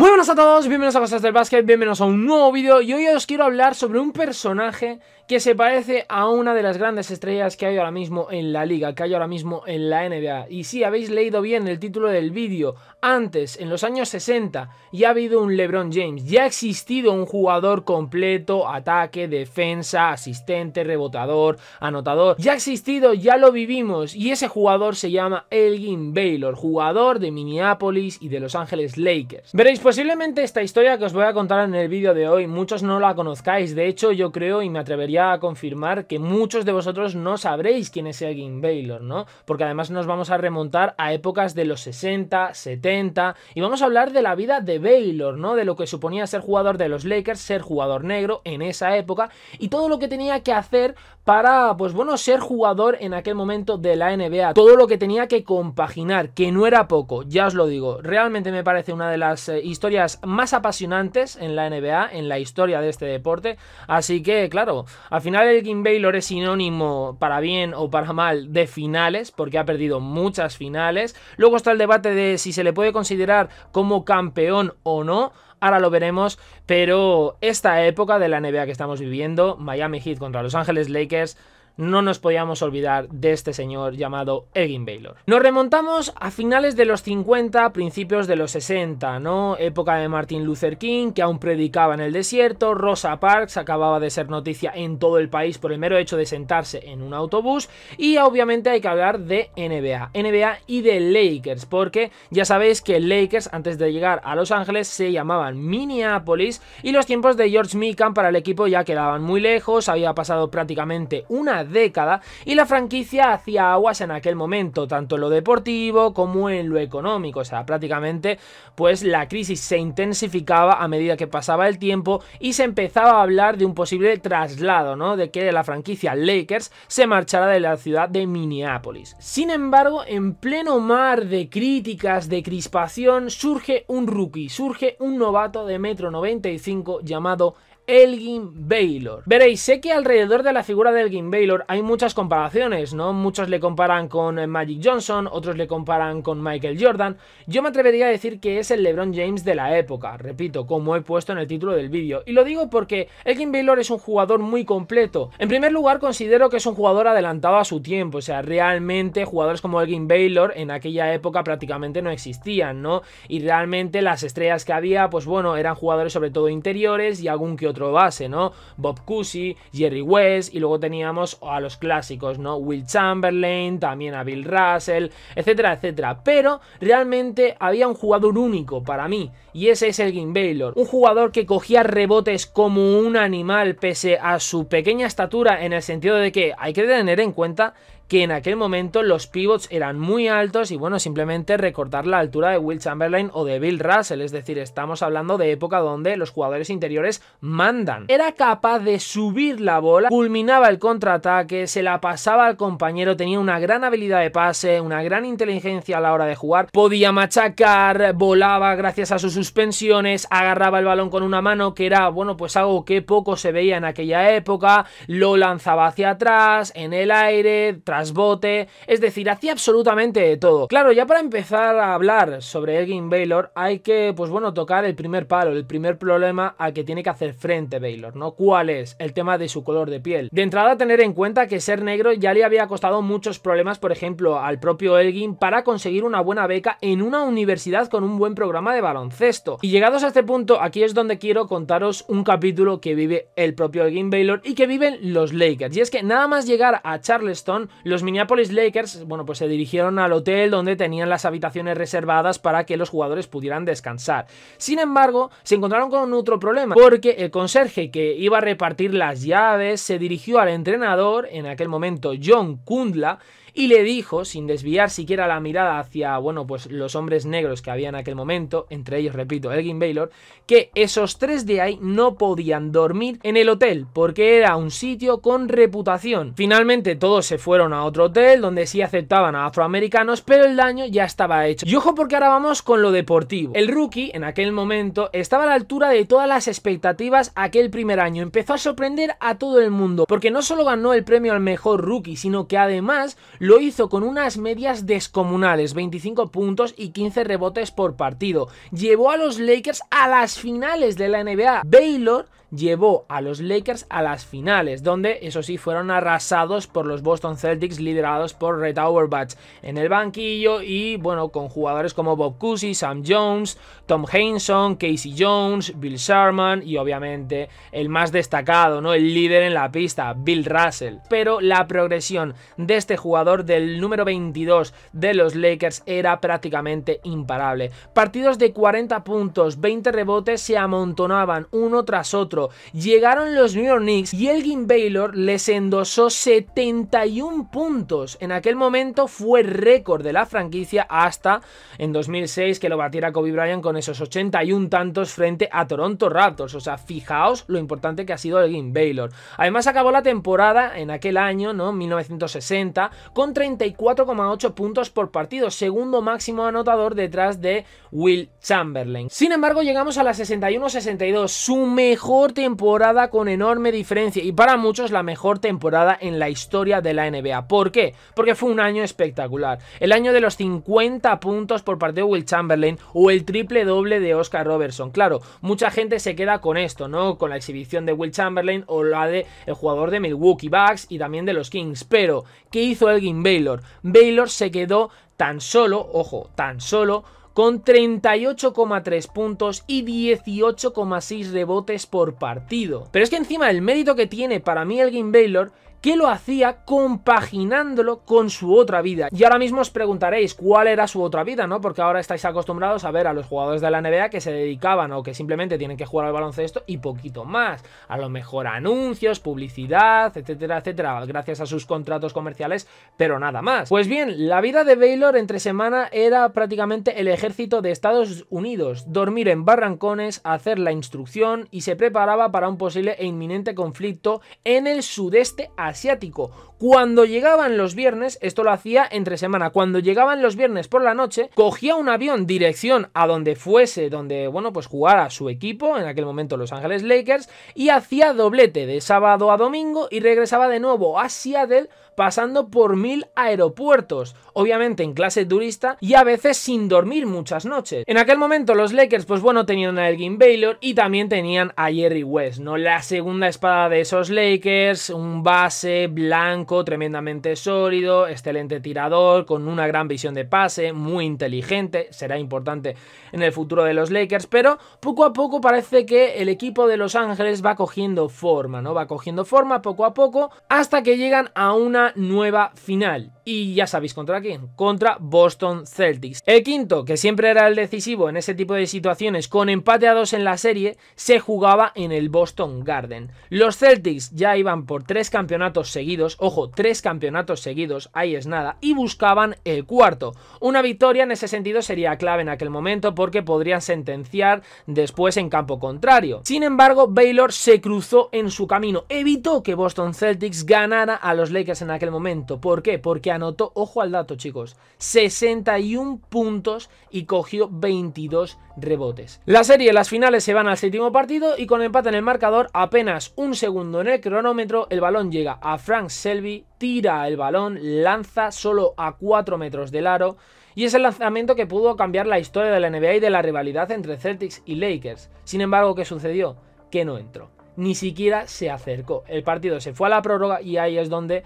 Muy buenas a todos, bienvenidos a Cosas del Básquet, bienvenidos a un nuevo vídeo y hoy os quiero hablar sobre un personaje que se parece a una de las grandes estrellas que hay ahora mismo en la liga, que hay ahora mismo en la NBA. Y si habéis leído bien el título del vídeo, antes, en los años 60, ya ha habido un LeBron James, ya ha existido un jugador completo, ataque, defensa, asistente, rebotador, anotador, ya ha existido, ya lo vivimos y ese jugador se llama Elgin Baylor, jugador de Minneapolis y de Los Ángeles Lakers. Veréis pues, posiblemente esta historia que os voy a contar en el vídeo de hoy, muchos no la conozcáis, de hecho yo creo y me atrevería a confirmar que muchos de vosotros no sabréis quién es Elgin Baylor, ¿no? Porque además nos vamos a remontar a épocas de los 60, 70 y vamos a hablar de la vida de Baylor, ¿no? De lo que suponía ser jugador de los Lakers, ser jugador negro en esa época y todo lo que tenía que hacer para, pues bueno, ser jugador en aquel momento de la NBA, todo lo que tenía que compaginar, que no era poco, ya os lo digo, realmente me parece una de las historias eh, historias más apasionantes en la NBA, en la historia de este deporte. Así que, claro, al final King Baylor es sinónimo, para bien o para mal, de finales, porque ha perdido muchas finales. Luego está el debate de si se le puede considerar como campeón o no. Ahora lo veremos, pero esta época de la NBA que estamos viviendo, Miami Heat contra Los Ángeles Lakers, no nos podíamos olvidar de este señor llamado Elgin Baylor. Nos remontamos a finales de los 50, principios de los 60, ¿no? Época de Martin Luther King, que aún predicaba en el desierto, Rosa Parks acababa de ser noticia en todo el país por el mero hecho de sentarse en un autobús, y obviamente hay que hablar de NBA, NBA y de Lakers, porque ya sabéis que Lakers antes de llegar a Los Ángeles se llamaban Minneapolis y los tiempos de George Mikan para el equipo ya quedaban muy lejos, había pasado prácticamente una década y la franquicia hacía aguas en aquel momento, tanto en lo deportivo como en lo económico, o sea, prácticamente pues la crisis se intensificaba a medida que pasaba el tiempo y se empezaba a hablar de un posible traslado, ¿no? De que la franquicia Lakers se marchara de la ciudad de Minneapolis. Sin embargo, en pleno mar de críticas, de crispación, surge un rookie, surge un novato de metro 95 llamado Elgin Baylor. Veréis, sé que alrededor de la figura de Elgin Baylor hay muchas comparaciones, ¿no? Muchos le comparan con Magic Johnson, otros le comparan con Michael Jordan. Yo me atrevería a decir que es el LeBron James de la época, repito, como he puesto en el título del vídeo. Y lo digo porque Elgin Baylor es un jugador muy completo. En primer lugar, considero que es un jugador adelantado a su tiempo, o sea, realmente jugadores como Elgin Baylor en aquella época prácticamente no existían, ¿no? Y realmente las estrellas que había, pues bueno, eran jugadores sobre todo interiores y algún que otro base, ¿no? Bob Cousy, Jerry West, y luego teníamos a los clásicos, ¿no? Will Chamberlain, también a Bill Russell, etcétera, etcétera. Pero realmente había un jugador único para mí, y ese es Game Baylor. Un jugador que cogía rebotes como un animal, pese a su pequeña estatura, en el sentido de que hay que tener en cuenta que en aquel momento los pivots eran muy altos y bueno, simplemente recortar la altura de Will Chamberlain o de Bill Russell, es decir, estamos hablando de época donde los jugadores interiores mandan. Era capaz de subir la bola, culminaba el contraataque, se la pasaba al compañero, tenía una gran habilidad de pase, una gran inteligencia a la hora de jugar, podía machacar, volaba gracias a sus suspensiones, agarraba el balón con una mano, que era, bueno, pues algo que poco se veía en aquella época, lo lanzaba hacia atrás, en el aire, tras bote, es decir, hacía absolutamente de todo. Claro, ya para empezar a hablar sobre Elgin Baylor hay que, pues bueno, tocar el primer palo, el primer problema al que tiene que hacer frente Baylor, ¿no? ¿Cuál es? El tema de su color de piel. De entrada, tener en cuenta que ser negro ya le había costado muchos problemas, por ejemplo, al propio Elgin para conseguir una buena beca en una universidad con un buen programa de baloncesto. Y llegados a este punto, aquí es donde quiero contaros un capítulo que vive el propio Elgin Baylor y que viven los Lakers. Y es que nada más llegar a Charleston, los Minneapolis Lakers, bueno, pues se dirigieron al hotel donde tenían las habitaciones reservadas para que los jugadores pudieran descansar. Sin embargo, se encontraron con otro problema, porque el conserje que iba a repartir las llaves se dirigió al entrenador, en aquel momento John Kundla, y le dijo, sin desviar siquiera la mirada hacia, bueno, pues los hombres negros que había en aquel momento, entre ellos, repito, Elgin Baylor, que esos tres de ahí no podían dormir en el hotel, porque era un sitio con reputación. Finalmente todos se fueron a otro hotel, donde sí aceptaban a afroamericanos, pero el daño ya estaba hecho. Y ojo porque ahora vamos con lo deportivo. El rookie, en aquel momento, estaba a la altura de todas las expectativas aquel primer año. Empezó a sorprender a todo el mundo, porque no solo ganó el premio al mejor rookie, sino que además lo hizo con unas medias descomunales, 25 puntos y 15 rebotes por partido. Llevó a los Lakers a las finales de la NBA. Baylor llevó a los Lakers a las finales, donde eso sí fueron arrasados por los Boston Celtics liderados por Red Auerbach en el banquillo y bueno, con jugadores como Bob Cousy, Sam Jones, Tom Henson, Casey Jones, Bill Sharman y obviamente el más destacado, ¿no? El líder en la pista, Bill Russell. Pero la progresión de este jugador del número 22 de los Lakers era prácticamente imparable. Partidos de 40 puntos, 20 rebotes se amontonaban uno tras otro Llegaron los New York Knicks y Elgin Baylor les endosó 71 puntos. En aquel momento fue récord de la franquicia hasta en 2006 que lo batiera Kobe Bryant con esos 81 tantos frente a Toronto Raptors. O sea, fijaos lo importante que ha sido Elgin Baylor. Además acabó la temporada en aquel año, ¿no? 1960, con 34,8 puntos por partido, segundo máximo anotador detrás de Will Chamberlain. Sin embargo, llegamos a la 61-62, su mejor temporada con enorme diferencia y para muchos la mejor temporada en la historia de la NBA. ¿Por qué? Porque fue un año espectacular. El año de los 50 puntos por parte de Will Chamberlain o el triple doble de Oscar Robertson. Claro, mucha gente se queda con esto, ¿no? Con la exhibición de Will Chamberlain o la de el jugador de Milwaukee Bucks y también de los Kings. Pero, ¿qué hizo Elgin Baylor? Baylor se quedó tan solo, ojo, tan solo con 38,3 puntos y 18,6 rebotes por partido. Pero es que encima el mérito que tiene para mí Game Baylor que lo hacía compaginándolo con su otra vida. Y ahora mismo os preguntaréis cuál era su otra vida, ¿no? Porque ahora estáis acostumbrados a ver a los jugadores de la NBA que se dedicaban o que simplemente tienen que jugar al baloncesto y poquito más. A lo mejor anuncios, publicidad, etcétera, etcétera, gracias a sus contratos comerciales, pero nada más. Pues bien, la vida de Baylor entre semana era prácticamente el ejército de Estados Unidos, dormir en barrancones, hacer la instrucción y se preparaba para un posible e inminente conflicto en el sudeste asiático asiático. Cuando llegaban los viernes, esto lo hacía entre semana, cuando llegaban los viernes por la noche, cogía un avión dirección a donde fuese, donde, bueno, pues jugara su equipo, en aquel momento Los Ángeles Lakers, y hacía doblete de sábado a domingo y regresaba de nuevo a Seattle pasando por mil aeropuertos, obviamente en clase turista y a veces sin dormir muchas noches. En aquel momento los Lakers, pues bueno, tenían a Elgin Baylor y también tenían a Jerry West, ¿no? La segunda espada de esos Lakers, un base blanco tremendamente sólido, excelente tirador, con una gran visión de pase, muy inteligente, será importante en el futuro de los Lakers, pero poco a poco parece que el equipo de Los Ángeles va cogiendo forma, ¿no? Va cogiendo forma poco a poco hasta que llegan a una nueva final. Y ya sabéis contra quién, contra Boston Celtics. El quinto, que siempre era el decisivo en ese tipo de situaciones, con empate a dos en la serie, se jugaba en el Boston Garden. Los Celtics ya iban por tres campeonatos seguidos, ojo, tres campeonatos seguidos, ahí es nada, y buscaban el cuarto. Una victoria en ese sentido sería clave en aquel momento porque podrían sentenciar después en campo contrario. Sin embargo, Baylor se cruzó en su camino, evitó que Boston Celtics ganara a los Lakers en en aquel momento. ¿Por qué? Porque anotó, ojo al dato chicos, 61 puntos y cogió 22 rebotes. La serie, las finales se van al séptimo partido y con empate en el marcador, apenas un segundo en el cronómetro, el balón llega a Frank Selby, tira el balón, lanza solo a 4 metros del aro y es el lanzamiento que pudo cambiar la historia de la NBA y de la rivalidad entre Celtics y Lakers. Sin embargo, ¿qué sucedió? Que no entró ni siquiera se acercó. El partido se fue a la prórroga y ahí es donde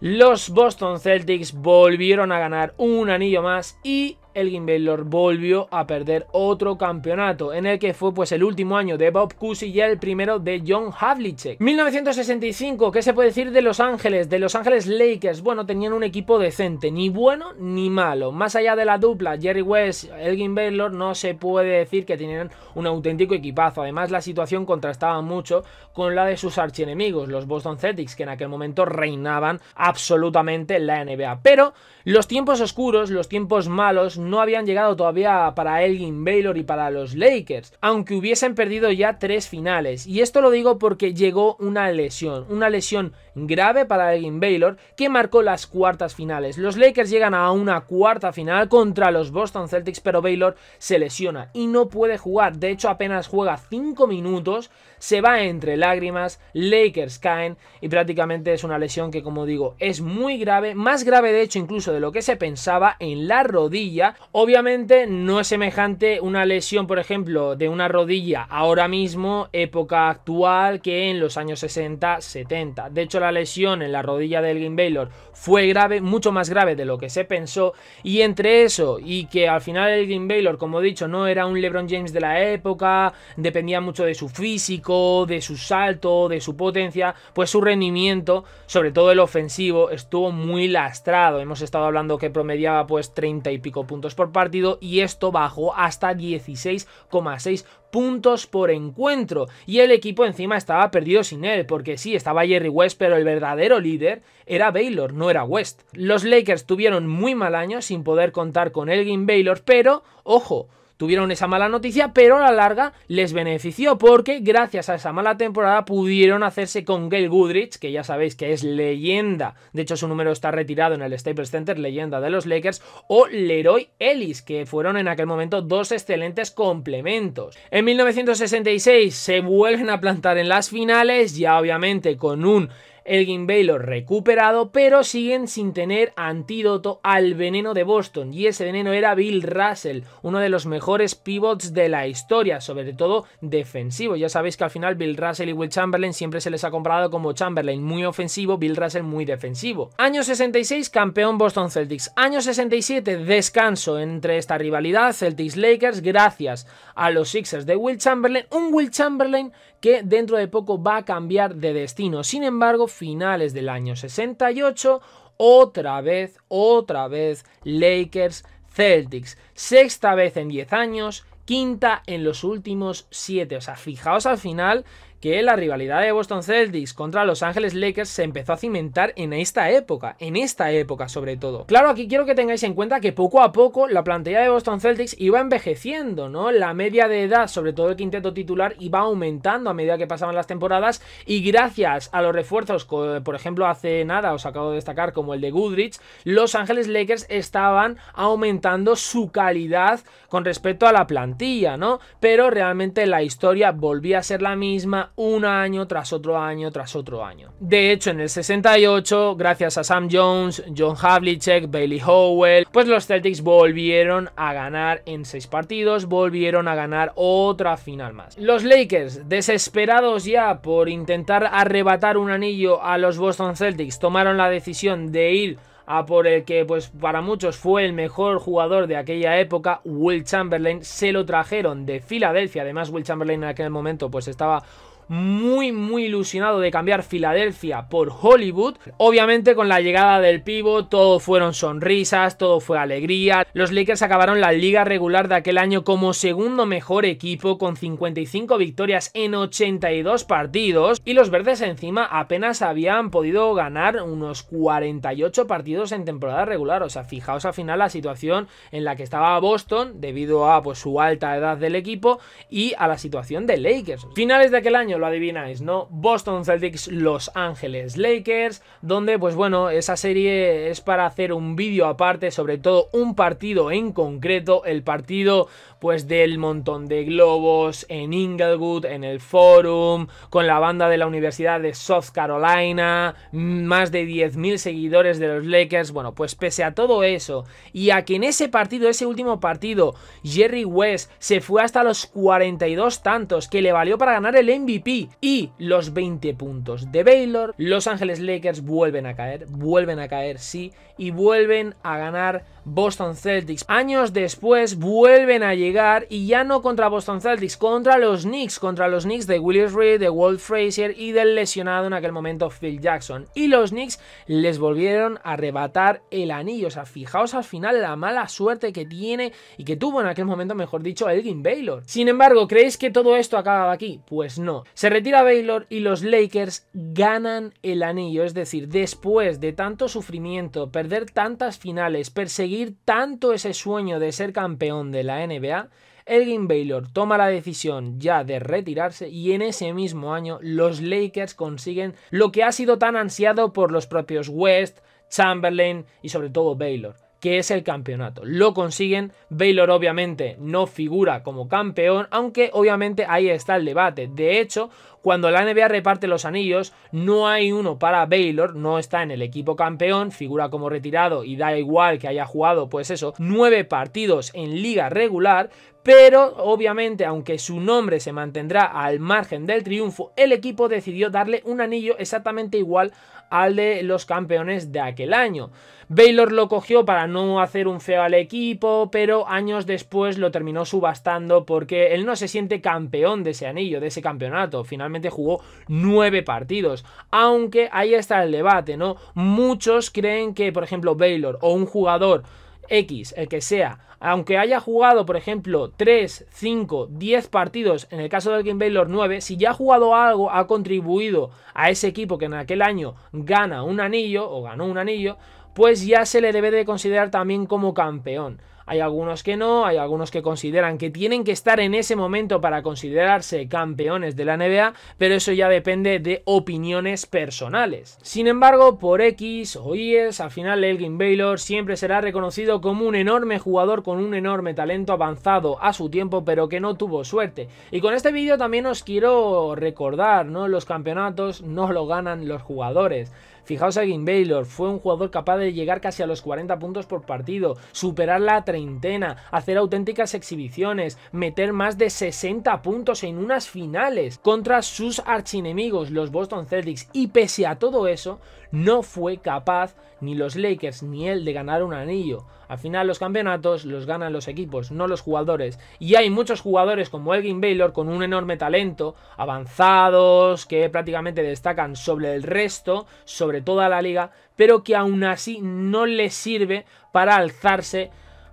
los Boston Celtics volvieron a ganar un anillo más y Elgin Baylor volvió a perder otro campeonato, en el que fue pues el último año de Bob Cousy y el primero de John Havlicek. 1965, ¿qué se puede decir de Los Ángeles? De Los Ángeles Lakers, bueno, tenían un equipo decente, ni bueno ni malo. Más allá de la dupla Jerry West, Elgin Baylor, no se puede decir que tenían un auténtico equipazo. Además, la situación contrastaba mucho con la de sus archienemigos, los Boston Celtics, que en aquel momento reinaban absolutamente la NBA. Pero los tiempos oscuros, los tiempos malos, no habían llegado todavía para Elgin Baylor y para los Lakers, aunque hubiesen perdido ya tres finales. Y esto lo digo porque llegó una lesión, una lesión grave para Elgin Baylor que marcó las cuartas finales. Los Lakers llegan a una cuarta final contra los Boston Celtics, pero Baylor se lesiona y no puede jugar. De hecho, apenas juega cinco minutos, se va entre lágrimas, Lakers caen y prácticamente es una lesión que, como digo, es muy grave, más grave de hecho incluso de lo que se pensaba en la rodilla Obviamente no es semejante una lesión, por ejemplo, de una rodilla ahora mismo, época actual, que en los años 60-70. De hecho, la lesión en la rodilla del Game Baylor fue grave, mucho más grave de lo que se pensó, y entre eso y que al final el Game Baylor, como he dicho, no era un LeBron James de la época, dependía mucho de su físico, de su salto, de su potencia, pues su rendimiento, sobre todo el ofensivo, estuvo muy lastrado. Hemos estado hablando que promediaba pues 30 y pico puntos por partido y esto bajó hasta 16,6 puntos por encuentro y el equipo encima estaba perdido sin él porque sí estaba Jerry West pero el verdadero líder era Baylor no era West los Lakers tuvieron muy mal año sin poder contar con Elgin Baylor pero ojo tuvieron esa mala noticia, pero a la larga les benefició porque gracias a esa mala temporada pudieron hacerse con Gail Goodrich, que ya sabéis que es leyenda, de hecho su número está retirado en el Staples Center, leyenda de los Lakers, o Leroy Ellis, que fueron en aquel momento dos excelentes complementos. En 1966 se vuelven a plantar en las finales, ya obviamente con un Elgin Baylor recuperado, pero siguen sin tener antídoto al veneno de Boston. Y ese veneno era Bill Russell, uno de los mejores pivots de la historia, sobre todo defensivo. Ya sabéis que al final Bill Russell y Will Chamberlain siempre se les ha comparado como Chamberlain muy ofensivo, Bill Russell muy defensivo. Año 66, campeón Boston Celtics. Año 67, descanso entre esta rivalidad Celtics-Lakers gracias a los Sixers de Will Chamberlain. Un Will Chamberlain que dentro de poco va a cambiar de destino. Sin embargo, finales del año 68, otra vez, otra vez Lakers Celtics. Sexta vez en 10 años, quinta en los últimos 7. O sea, fijaos al final que la rivalidad de Boston Celtics contra Los Ángeles Lakers se empezó a cimentar en esta época, en esta época sobre todo. Claro, aquí quiero que tengáis en cuenta que poco a poco la plantilla de Boston Celtics iba envejeciendo, ¿no? La media de edad, sobre todo el quinteto titular, iba aumentando a medida que pasaban las temporadas y gracias a los refuerzos, por ejemplo, hace nada os acabo de destacar como el de Goodrich, Los Ángeles Lakers estaban aumentando su calidad con respecto a la plantilla, ¿no? Pero realmente la historia volvía a ser la misma, un año tras otro año tras otro año. De hecho, en el 68, gracias a Sam Jones, John Havlicek, Bailey Howell, pues los Celtics volvieron a ganar en seis partidos, volvieron a ganar otra final más. Los Lakers, desesperados ya por intentar arrebatar un anillo a los Boston Celtics, tomaron la decisión de ir a por el que pues para muchos fue el mejor jugador de aquella época, Will Chamberlain, se lo trajeron de Filadelfia, además Will Chamberlain en aquel momento pues estaba muy, muy ilusionado de cambiar Filadelfia por Hollywood. Obviamente con la llegada del pivo todo fueron sonrisas, todo fue alegría. Los Lakers acabaron la liga regular de aquel año como segundo mejor equipo con 55 victorias en 82 partidos y los verdes encima apenas habían podido ganar unos 48 partidos en temporada regular. O sea, fijaos al final la situación en la que estaba Boston debido a pues, su alta edad del equipo y a la situación de Lakers. Finales de aquel año lo adivináis, ¿no? Boston Celtics, Los Ángeles Lakers, donde pues bueno, esa serie es para hacer un vídeo aparte, sobre todo un partido en concreto, el partido pues del montón de globos en Inglewood, en el Forum, con la banda de la Universidad de South Carolina, más de 10.000 seguidores de los Lakers. Bueno, pues pese a todo eso, y a que en ese partido, ese último partido, Jerry West se fue hasta los 42 tantos que le valió para ganar el MVP y los 20 puntos de Baylor, Los Ángeles Lakers vuelven a caer, vuelven a caer, sí, y vuelven a ganar Boston Celtics. Años después vuelven a llegar y ya no contra Boston Celtics, contra los Knicks, contra los Knicks de Willis Reed, de Walt Frazier y del lesionado en aquel momento Phil Jackson. Y los Knicks les volvieron a arrebatar el anillo. O sea, fijaos al final la mala suerte que tiene y que tuvo en aquel momento, mejor dicho, Elgin Baylor. Sin embargo, ¿creéis que todo esto acababa aquí? Pues no. Se retira Baylor y los Lakers ganan el anillo. Es decir, después de tanto sufrimiento, perder tantas finales, perseguir tanto ese sueño de ser campeón de la NBA, Elgin Baylor toma la decisión ya de retirarse y en ese mismo año los Lakers consiguen lo que ha sido tan ansiado por los propios West, Chamberlain y sobre todo Baylor, que es el campeonato. Lo consiguen, Baylor obviamente no figura como campeón, aunque obviamente ahí está el debate. De hecho, cuando la NBA reparte los anillos, no hay uno para Baylor, no está en el equipo campeón, figura como retirado y da igual que haya jugado, pues eso, nueve partidos en liga regular, pero obviamente, aunque su nombre se mantendrá al margen del triunfo, el equipo decidió darle un anillo exactamente igual al de los campeones de aquel año. Baylor lo cogió para no hacer un feo al equipo, pero años después lo terminó subastando porque él no se siente campeón de ese anillo, de ese campeonato. Finalmente jugó nueve partidos. Aunque ahí está el debate, ¿no? Muchos creen que, por ejemplo, Baylor o un jugador X, el que sea, aunque haya jugado, por ejemplo, 3, 5, 10 partidos, en el caso del Game Baylor 9, si ya ha jugado algo, ha contribuido a ese equipo que en aquel año gana un anillo o ganó un anillo, pues ya se le debe de considerar también como campeón. Hay algunos que no, hay algunos que consideran que tienen que estar en ese momento para considerarse campeones de la NBA, pero eso ya depende de opiniones personales. Sin embargo, por X o Y, al final Elgin Baylor siempre será reconocido como un enorme jugador con un enorme talento avanzado a su tiempo, pero que no tuvo suerte. Y con este vídeo también os quiero recordar, ¿no? Los campeonatos no lo ganan los jugadores. Fijaos, a Game Baylor fue un jugador capaz de llegar casi a los 40 puntos por partido, superar la treintena, hacer auténticas exhibiciones, meter más de 60 puntos en unas finales contra sus archienemigos, los Boston Celtics, y pese a todo eso, no fue capaz ni los Lakers ni él de ganar un anillo. Al final los campeonatos los ganan los equipos, no los jugadores. Y hay muchos jugadores como Elgin Baylor con un enorme talento, avanzados, que prácticamente destacan sobre el resto, sobre toda la liga, pero que aún así no les sirve para alzarse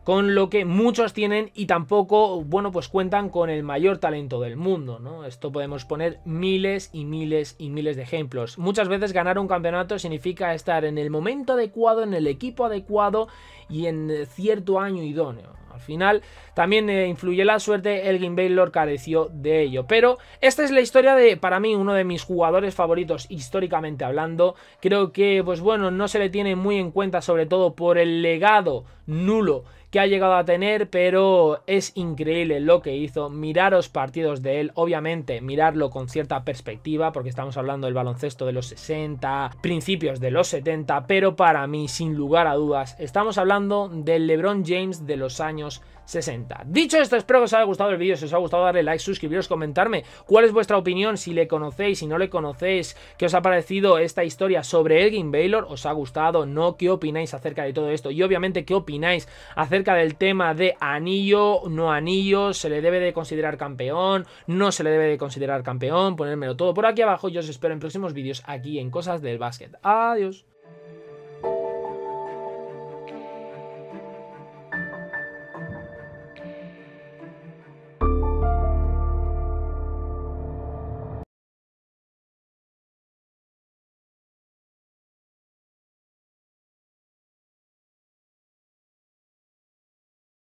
con lo que muchos tienen y tampoco, bueno, pues cuentan con el mayor talento del mundo, ¿no? Esto podemos poner miles y miles y miles de ejemplos. Muchas veces ganar un campeonato significa estar en el momento adecuado, en el equipo adecuado y en cierto año idóneo. Al final también eh, influye la suerte, Elgin Baylor careció de ello. Pero esta es la historia de, para mí, uno de mis jugadores favoritos históricamente hablando. Creo que, pues bueno, no se le tiene muy en cuenta, sobre todo por el legado nulo que ha llegado a tener, pero es increíble lo que hizo. Miraros partidos de él, obviamente mirarlo con cierta perspectiva, porque estamos hablando del baloncesto de los 60, principios de los 70, pero para mí, sin lugar a dudas, estamos hablando del LeBron James de los años 60. Dicho esto, espero que os haya gustado el vídeo, si os ha gustado darle like, suscribiros, comentarme cuál es vuestra opinión, si le conocéis, si no le conocéis, qué os ha parecido esta historia sobre Elgin Baylor, os ha gustado, no, qué opináis acerca de todo esto y obviamente qué opináis acerca del tema de anillo, no anillo, se le debe de considerar campeón, no se le debe de considerar campeón, ponérmelo todo por aquí abajo, yo os espero en próximos vídeos aquí en Cosas del Básquet. Adiós.